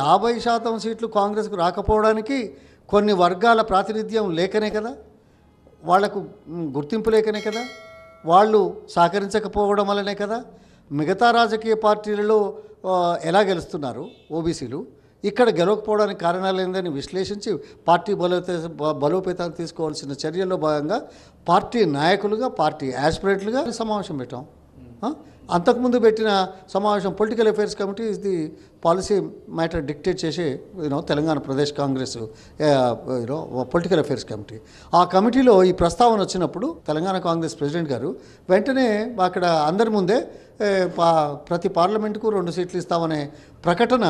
యాభై శాతం సీట్లు కాంగ్రెస్కు రాకపోవడానికి కొన్ని వర్గాల ప్రాతినిధ్యం లేకనే కదా వాళ్లకు గుర్తింపు లేకనే కదా వాళ్ళు సహకరించకపోవడం వల్లనే కదా మిగతా రాజకీయ పార్టీలలో ఎలా గెలుస్తున్నారు ఓబీసీలు ఇక్కడ గెలవకపోవడానికి కారణాలు ఏందని విశ్లేషించి పార్టీ బలోపేత బలోపేతాన్ని తీసుకోవాల్సిన చర్యల్లో భాగంగా పార్టీ నాయకులుగా పార్టీ యాస్పిరేట్లుగా సమావేశం పెట్టాం అంతకుముందు పెట్టిన సమావేశం political affairs committee is the policy matter dictate చేసే you know Telangana Pradesh Congress you know political affairs committee ఆ కమిటీలో ఈ ప్రస్తావన వచ్చినప్పుడు తెలంగాణ కాంగ్రెస్ ప్రెసిడెంట్ గారు వెంటనే అక్కడ అందరి ముందే ప్రతి పార్లమెంటుకు రెండు సీట్లు ఇస్తామనే ప్రకటన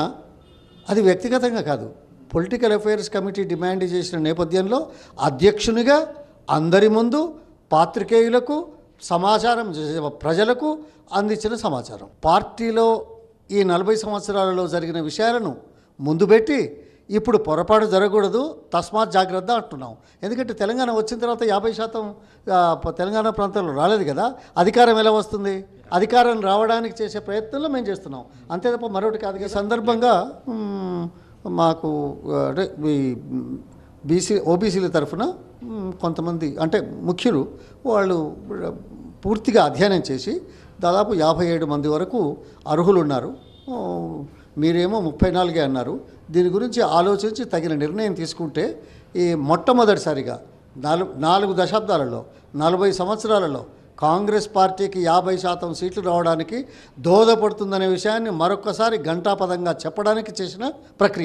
అది వ్యక్తిగతంగా కాదు పొలిటికల్ అఫైర్స్ కమిటీ డిమాండ్ చేసిన నేపథ్యంలో అధ్యక్షునిగా అందరి ముందు పాత్రికేయులకు సమాచారం ప్రజలకు అందించిన సమాచారం పార్టీలో ఈ నలభై సంవత్సరాలలో జరిగిన విషయాలను ముందు పెట్టి ఇప్పుడు పొరపాటు జరగకూడదు తస్మాత్ జాగ్రత్త అంటున్నాం ఎందుకంటే తెలంగాణ వచ్చిన తర్వాత యాభై శాతం తెలంగాణ ప్రాంతంలో రాలేదు కదా అధికారం ఎలా వస్తుంది అధికారం రావడానికి చేసే ప్రయత్నంలో మేము చేస్తున్నాం అంతే తప్ప మరొకటి కాదు సందర్భంగా మాకు అంటే ఈ బీసీ ఓబీసీల తరఫున కొంతమంది అంటే ముఖ్యులు వాళ్ళు పూర్తిగా అధ్యయనం చేసి దాదాపు యాభై ఏడు మంది వరకు అర్హులు ఉన్నారు మీరేమో ముప్పై నాలుగే అన్నారు దీని గురించి ఆలోచించి తగిన నిర్ణయం తీసుకుంటే ఈ మొట్టమొదటిసారిగా నాలుగు నాలుగు దశాబ్దాలలో నలభై సంవత్సరాలలో కాంగ్రెస్ పార్టీకి యాభై శాతం సీట్లు రావడానికి దోహదపడుతుందనే విషయాన్ని మరొకసారి ఘంటాపదంగా చెప్పడానికి చేసిన ప్రక్రియ